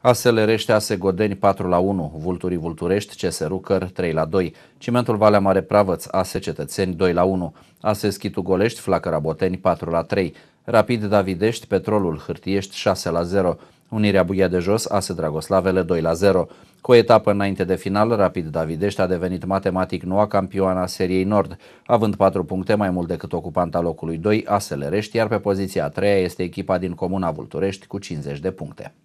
Aselerește Ase Godeni 4 la 1, Vulturii Vulturești, CS Rucăr 3 la 2, Cimentul Valea Mare Pravăț, Ase Cetățeni 2 la 1, Ase Schitu Golești, Flacăra Boteni 4 la 3, Rapid Davidești, Petrolul Hârtiești 6 la 0, Unirea Buia de Jos, Ase Dragoslavele 2 la 0. Cu o etapă înainte de final, Rapid Davidești a devenit matematic noua campioană a seriei Nord, având 4 puncte mai mult decât ocupanta locului 2, Aselerești, iar pe poziția a treia este echipa din Comuna Vulturești cu 50 de puncte.